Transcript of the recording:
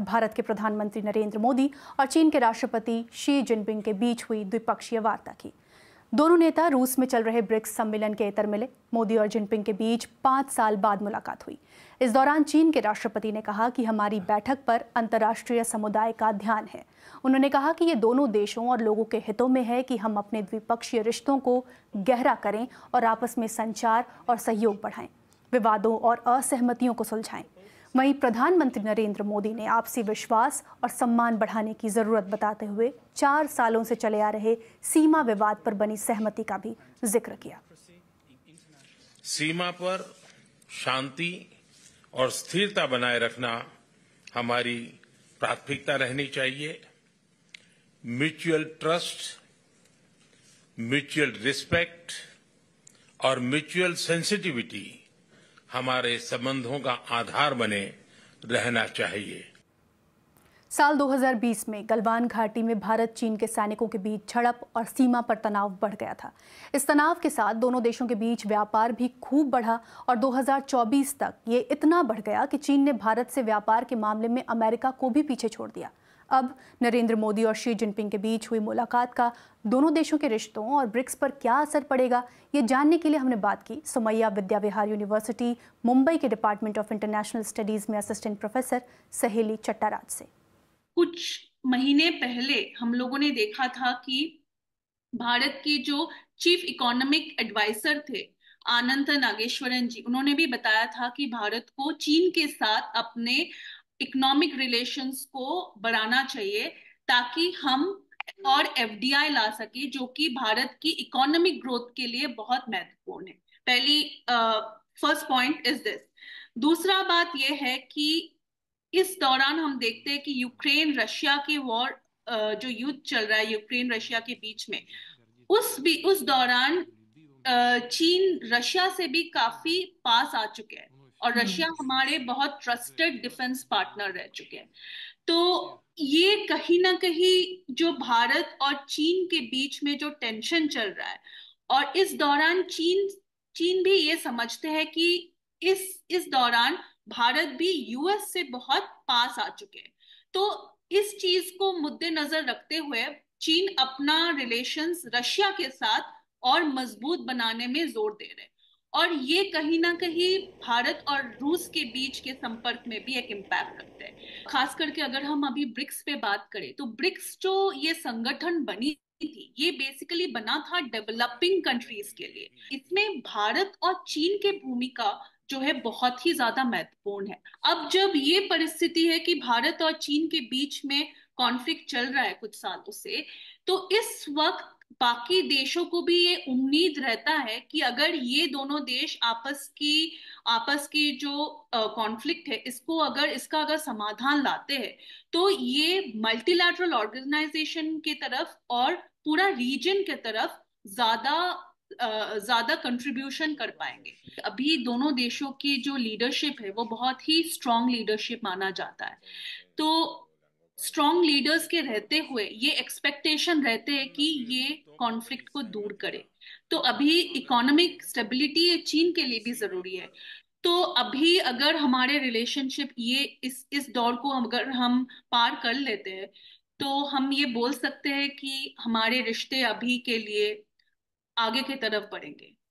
भारत के प्रधानमंत्री नरेंद्र मोदी और चीन के राष्ट्रपति शी जिनपिंग के बीच हुई द्विपक्षीय वार्ता की दोनों नेता रूस में चल रहे ब्रिक्स सम्मेलन के इतर मिले मोदी और जिनपिंग के बीच पांच साल बाद मुलाकात हुई इस दौरान चीन के राष्ट्रपति ने कहा कि हमारी बैठक पर अंतर्राष्ट्रीय समुदाय का ध्यान है उन्होंने कहा कि ये दोनों देशों और लोगों के हितों में है कि हम अपने द्विपक्षीय रिश्तों को गहरा करें और आपस में संचार और सहयोग बढ़ाएं विवादों और असहमतियों को सुलझाएं वहीं प्रधानमंत्री नरेंद्र मोदी ने आपसी विश्वास और सम्मान बढ़ाने की ज़रूरत बताते हुए चार सालों से चले आ रहे सीमा विवाद पर बनी सहमति का भी जिक्र किया सीमा पर शांति और स्थिरता बनाए रखना हमारी प्राथमिकता रहनी चाहिए म्यूचुअल ट्रस्ट म्यूचुअल रिस्पेक्ट और म्यूचुअल सेंसिटिविटी हमारे संबंधों का आधार बने रहना चाहिए साल 2020 में गलवान घाटी में भारत चीन के सैनिकों के बीच झड़प और सीमा पर तनाव बढ़ गया था इस तनाव के साथ दोनों देशों के बीच व्यापार भी खूब बढ़ा और 2024 तक ये इतना बढ़ गया कि चीन ने भारत से व्यापार के मामले में अमेरिका को भी पीछे छोड़ दिया अब नरेंद्र मोदी और शी जिनपिंग के बीच हुई मुलाकात का दोनों देशों के रिश्तों और ब्रिक्स पर क्या असर पड़ेगा ये जानने के लिए हमने बात की सुमैया विद्या विहार यूनिवर्सिटी मुंबई के डिपार्टमेंट ऑफ इंटरनेशनल स्टडीज़ में असिस्टेंट प्रोफेसर सहेली चट्टाराज से कुछ महीने पहले हम लोगों ने देखा था कि भारत के जो चीफ इकोनॉमिक एडवाइजर थे आनंद नागेश्वरन जी उन्होंने भी बताया था कि भारत को चीन के साथ अपने इकोनॉमिक रिलेशंस को बढ़ाना चाहिए ताकि हम और एफडीआई ला सके जो कि भारत की इकोनॉमिक ग्रोथ के लिए बहुत महत्वपूर्ण है पहली फर्स्ट पॉइंट इज दिस दूसरा बात यह है कि इस दौरान हम देखते हैं कि यूक्रेन रशिया के वॉर uh, जो युद्ध चल रहा है यूक्रेन रशिया के बीच में उस भी उस दौरान चीन रशिया से भी काफी पास आ चुके हैं और हम्म। रशिया हमारे बहुत ट्रस्टेड डिफेंस पार्टनर रह चुके हैं तो ये कहीं ना कहीं जो भारत और चीन के बीच में जो टेंशन चल रहा है और इस दौरान चीन चीन भी ये समझते हैं कि इस इस दौरान भारत भी यूएस से बहुत पास आ चुके हैं तो इस चीज को मुद्दे नजर रखते हुए चीन अपना रिलेशंस रशिया के साथ और मजबूत बनाने में जोर दे रहे हैं और ये कहीं ना कहीं भारत और रूस के बीच के संपर्क में भी एक इम्पैक्ट रखते हैं खास करके अगर हम अभी ब्रिक्स पे बात करें तो ब्रिक्स जो ये संगठन बनी थी ये बेसिकली बना था डेवलपिंग कंट्रीज के लिए इसमें भारत और चीन की भूमिका जो है बहुत ही ज्यादा महत्वपूर्ण है अब जब ये परिस्थिति है कि भारत और चीन के बीच में कॉन्फ्लिक्ट चल रहा है कुछ सालों से तो इस वक्त बाकी देशों को भी ये उम्मीद रहता है कि अगर ये दोनों देश आपस की आपस की जो कॉन्फ्लिक्ट है इसको अगर इसका अगर समाधान लाते हैं तो ये मल्टीलैटरल ऑर्गेनाइजेशन के तरफ और पूरा रीजन के तरफ ज्यादा ज्यादा कंट्रीब्यूशन कर पाएंगे अभी दोनों देशों की जो लीडरशिप है वो बहुत ही स्ट्रांग लीडरशिप माना जाता है तो स्ट्रॉन्ग लीडर्स के रहते हुए ये एक्सपेक्टेशन रहते हैं कि ये कॉन्फ्लिक्ट को दूर करे तो अभी इकोनॉमिक स्टेबिलिटी चीन के लिए भी जरूरी है तो अभी अगर हमारे रिलेशनशिप ये इस इस दौर को अगर हम पार कर लेते हैं तो हम ये बोल सकते हैं कि हमारे रिश्ते अभी के लिए आगे की तरफ बढ़ेंगे